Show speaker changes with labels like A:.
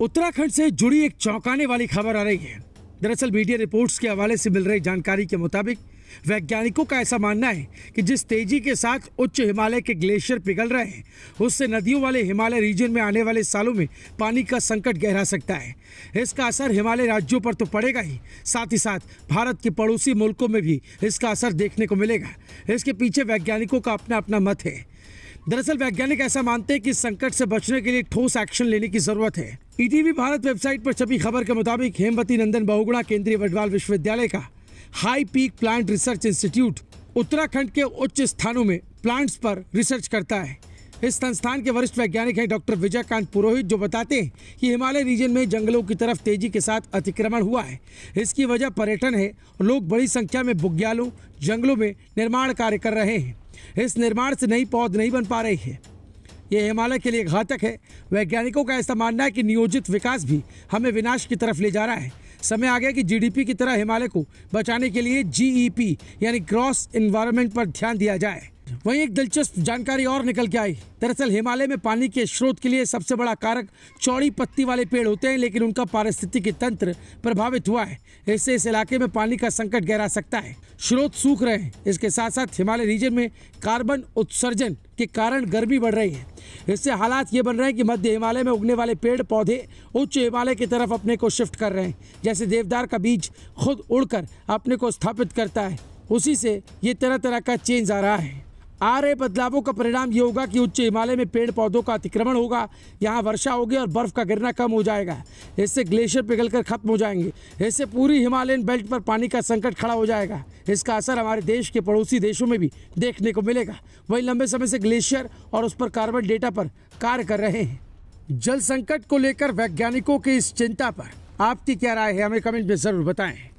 A: उत्तराखंड से जुड़ी एक चौंकाने वाली खबर आ रही है दरअसल मीडिया रिपोर्ट्स के हवाले से मिल रही जानकारी के मुताबिक वैज्ञानिकों का ऐसा मानना है कि जिस तेजी के साथ उच्च हिमालय के ग्लेशियर पिघल रहे हैं उससे नदियों वाले हिमालय रीजन में आने वाले सालों में पानी का संकट गहरा सकता है इसका असर हिमालय राज्यों पर तो पड़ेगा ही साथ ही साथ भारत के पड़ोसी मुल्कों में भी इसका असर देखने को मिलेगा इसके पीछे वैज्ञानिकों का अपना अपना मत है दरअसल वैज्ञानिक ऐसा मानते हैं कि संकट से बचने के लिए ठोस एक्शन लेने की जरूरत है ईटीवी भारत वेबसाइट पर छपी खबर के मुताबिक हेमवती नंदन बहुगुणा केंद्रीय वडवाल विश्वविद्यालय का high peak plant research institute Uttarakhand के उच्च स्थानों में प्लांट्स पर रिसर्च करता है इस संस्थान के वरिष्ठ वैज्ञानिक हैं डॉक्टर विजयकांत पुरोहित जो बताते हैं कि हिमालय रीजन में जंगलों की तरफ तेजी के साथ अतिक्रमण हुआ है इसकी वजह पर्यटन है लोग बड़ी संख्या में बुग्यालों जंगलों में निर्माण कार्य कर रहे हैं इस निर्माण से नई पौध नहीं बन पा रही है यह हिमालय के लिए घातक है वैज्ञानिकों का ऐसा मानना है कि नियोजित विकास भी हमें विनाश की तरफ ले जा रहा है समय आ गया कि जीडीपी की तरह हिमालय को बचाने के लिए जीईपी e यानी ग्रॉस इन्वायरमेंट पर ध्यान दिया जाए वहीं एक दिलचस्प जानकारी और निकल के आई दरअसल हिमालय में पानी के स्रोत के लिए सबसे बड़ा कारक चौड़ी पत्ती वाले पेड़ होते हैं लेकिन उनका पारिस्थितिकी तंत्र प्रभावित हुआ है इससे इस इलाके में पानी का संकट गहरा सकता है स्रोत सूख रहे हैं इसके साथ साथ हिमालय रीजन में कार्बन उत्सर्जन के कारण गर्मी बढ़ रही है इससे हालात ये बन रहे हैं कि मध्य हिमालय में उगने वाले पेड़ पौधे उच्च हिमालय की तरफ अपने को शिफ्ट कर रहे हैं जैसे देवदार का बीज खुद उड़कर अपने को स्थापित करता है उसी से ये तरह तरह का चेंज आ रहा है आ रहे बदलावों का परिणाम ये होगा कि उच्च हिमालय में पेड़ पौधों का अतिक्रमण होगा यहाँ वर्षा होगी और बर्फ़ का गिरना कम हो जाएगा इससे ग्लेशियर पिघलकर खत्म हो जाएंगे इससे पूरी हिमालयन बेल्ट पर पानी का संकट खड़ा हो जाएगा इसका असर हमारे देश के पड़ोसी देशों में भी देखने को मिलेगा वही लंबे समय से ग्लेशियर और उस पर कार्बन डेटा पर कार्य कर रहे हैं जल संकट को लेकर वैज्ञानिकों की इस चिंता पर आपकी क्या राय है हमें कमेंट में ज़रूर बताएं